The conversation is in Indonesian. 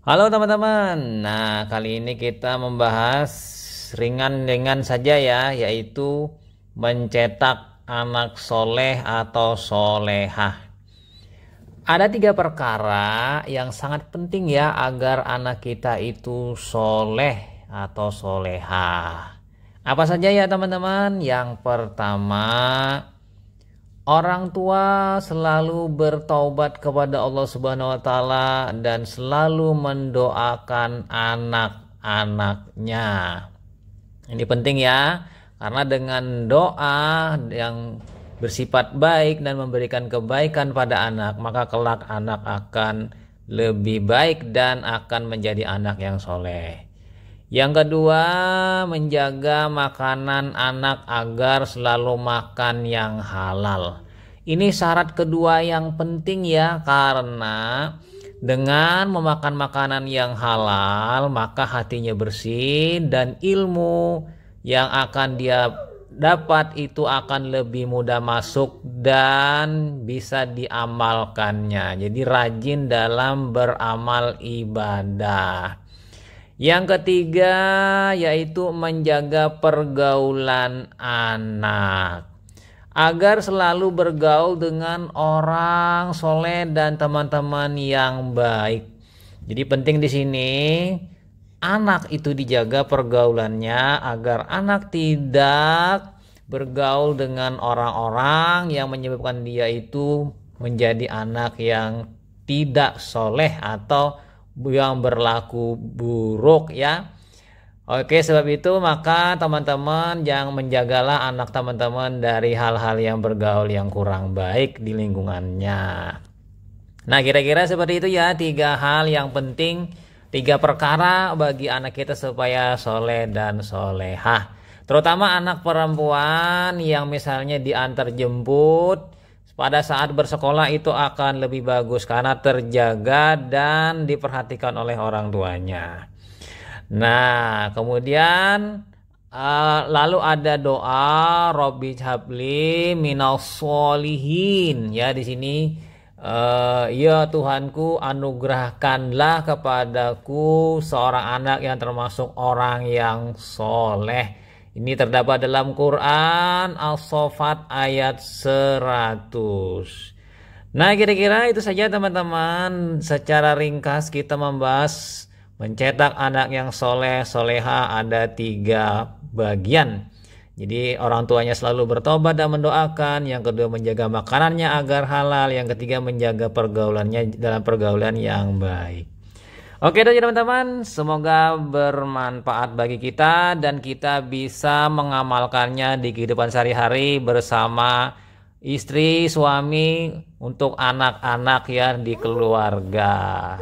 Halo teman-teman. Nah, kali ini kita membahas ringan-ringan saja ya, yaitu mencetak anak soleh atau soleha. Ada tiga perkara yang sangat penting ya agar anak kita itu soleh atau soleha. Apa saja ya teman-teman? Yang pertama, Orang tua selalu bertaubat kepada Allah Subhanahu wa taala dan selalu mendoakan anak-anaknya. Ini penting ya, karena dengan doa yang bersifat baik dan memberikan kebaikan pada anak, maka kelak anak akan lebih baik dan akan menjadi anak yang soleh. Yang kedua, menjaga makanan anak agar selalu makan yang halal. Ini syarat kedua yang penting ya, karena dengan memakan makanan yang halal, maka hatinya bersih dan ilmu yang akan dia dapat itu akan lebih mudah masuk dan bisa diamalkannya. Jadi rajin dalam beramal ibadah. Yang ketiga yaitu menjaga pergaulan anak agar selalu bergaul dengan orang soleh dan teman-teman yang baik. Jadi penting di sini anak itu dijaga pergaulannya agar anak tidak bergaul dengan orang-orang yang menyebabkan dia itu menjadi anak yang tidak soleh atau yang berlaku buruk ya. Oke, sebab itu maka teman-teman yang menjagalah anak teman-teman dari hal-hal yang bergaul yang kurang baik di lingkungannya. Nah, kira-kira seperti itu ya tiga hal yang penting, tiga perkara bagi anak kita supaya soleh dan solehah. Terutama anak perempuan yang misalnya diantar jemput, pada saat bersekolah itu akan lebih bagus karena terjaga dan diperhatikan oleh orang tuanya. Nah, kemudian uh, lalu ada doa Robbi habli minal solihin ya di sini uh, ya Tuhanku anugerahkanlah kepadaku seorang anak yang termasuk orang yang soleh ini terdapat dalam Quran Al-Sofat ayat 100. Nah, kira-kira itu saja teman-teman. Secara ringkas kita membahas mencetak anak yang soleh, soleha ada tiga bagian. Jadi orang tuanya selalu bertobat dan mendoakan. Yang kedua menjaga makanannya agar halal. Yang ketiga menjaga pergaulannya dalam pergaulan yang baik. Oke itu teman-teman, semoga bermanfaat bagi kita dan kita bisa mengamalkannya di kehidupan sehari-hari bersama istri, suami, untuk anak-anak ya di keluarga.